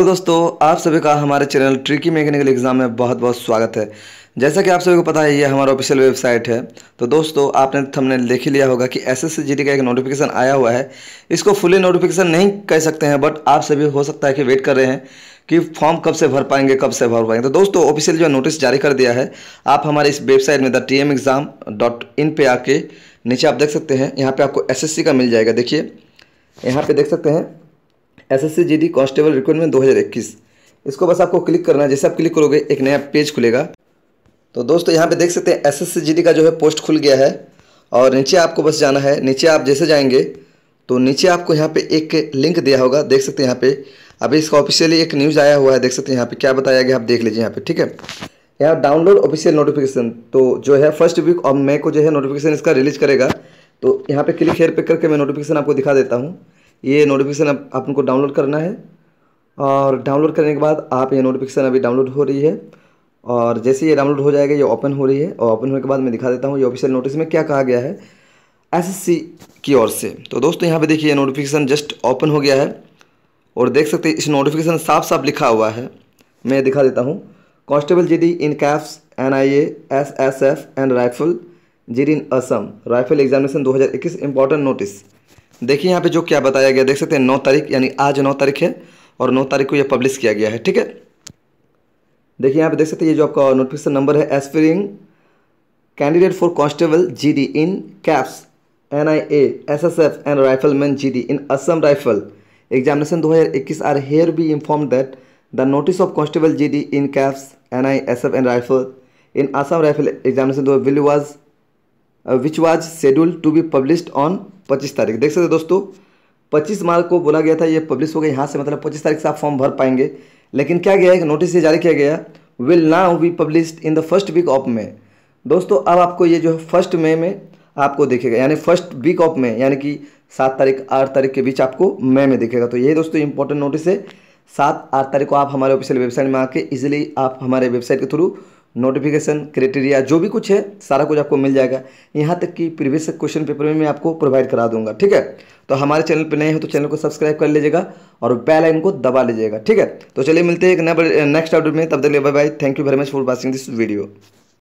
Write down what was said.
तो दोस्तों आप सभी का हमारे चैनल ट्रिकी मैकेनिकल एग्जाम में बहुत बहुत स्वागत है जैसा कि आप सभी को पता है ये हमारा ऑफिशियल वेबसाइट है तो दोस्तों आपने हमने देख ही लिया होगा कि एस एस का एक नोटिफिकेशन आया हुआ है इसको फुली नोटिफिकेशन नहीं कह सकते हैं बट आप सभी हो सकता है कि वेट कर रहे हैं कि फॉर्म कब से भर पाएंगे कब से भर पाएंगे तो दोस्तों ऑफिशियल जो नोटिस जारी कर दिया है आप हमारे इस वेबसाइट में the T M exam dot in पर आके नीचे आप देख सकते हैं यहाँ पर आपको एस का मिल जाएगा देखिए यहाँ पर देख सकते हैं S S C G D constable recruitment दो इसको बस आपको क्लिक करना है जैसे आप क्लिक करोगे एक नया पेज खुलेगा तो दोस्तों यहाँ पे देख सकते हैं S S C G D का जो है पोस्ट खुल गया है और नीचे आपको बस जाना है नीचे आप जैसे जाएंगे तो नीचे आपको यहाँ पे एक लिंक दिया होगा देख सकते हैं यहाँ पे अभी इसका ऑफिशियली एक न्यूज़ आया हुआ है देख सकते हैं यहाँ पे क्या बताया गया आप देख लीजिए यहाँ पे ठीक है यहाँ डाउनलोड ऑफिशियल नोटिफिकेशन तो जो है फर्स्ट वीक ऑफ मे को जो है नोटिफिकेशन इसका रिलीज करेगा तो यहाँ पे क्लिक हेयर पे करके मैं नोटिफिकेशन आपको दिखा देता हूँ ये नोटिफिकेशन आप, आप उनको डाउनलोड करना है और डाउनलोड करने के बाद आप ये नोटिफिकेशन अभी डाउनलोड हो रही है और जैसे ये डाउनलोड हो जाएगा ये ओपन हो रही है और ओपन होने के बाद मैं दिखा देता हूँ ये ऑफिशियल नोटिस में क्या कहा गया है एस की ओर से तो दोस्तों यहाँ पर देखिए नोटिफिकेशन जस्ट ओपन हो गया है और देख सकते हैं इस नोटिफिकेशन साफ साफ लिखा हुआ है मैं दिखा देता हूँ constable G in CAPFs N I S S F and rifle G in Assam rifle examination 2021 important notice देखिए यहाँ पे जो क्या बताया गया देख सकते हैं नौ तारीख यानी आज नौ तारीख है और नौ तारीख को यह पब्लिश किया गया है ठीक है देखिए यहाँ पे देख सकते हैं ये जो आपका नोटिफिकेशन नंबर है aspiring candidate for constable G in caps N I and rifleman GD in Assam rifle examination 2021 are here be informed that the notice of constable G in caps I and rifle in Assam rifle examination two will was which was schedule to be published on पच्चीस तारीख देख सकते दोस्तों पच्चीस मार्च को बोला गया था ये पब्लिश हो गया यहाँ से मतलब पच्चीस तारीख से आप फॉर्म भर पाएंगे लेकिन क्या गया है नोटिस ये जारी किया गया will now be publish in the first week of May दोस्तों अब आपको ये जो है फर्स्ट मे में आपको देखेगा यानी फर्स्ट वीक ऑफ मे यानी कि सात तारीख आठ तारीख के बीच आपको मे में देखेगा तो ये दोस्तों इंपॉर्टेंट नोटिस है सात आठ तारीख को आप हमारे ऑफिशियल वेबसाइट में आके इजिली आप हमारे वेबसाइट के थ्रू नोटिफिकेशन क्राइटेरिया जो भी कुछ है सारा कुछ आपको मिल जाएगा यहाँ तक कि प्रीवियस क्वेश्चन पेपर में मैं आपको प्रोवाइड करा दूंगा ठीक है तो हमारे चैनल पर नए हो तो चैनल को सब्सक्राइब कर लीजिएगा और बेल आइकन को दबा लीजिएगा ठीक है तो चलिए मिलते हैं एक नेक्स्ट अपडेट में तब तक bye bye thank you very much for watching this video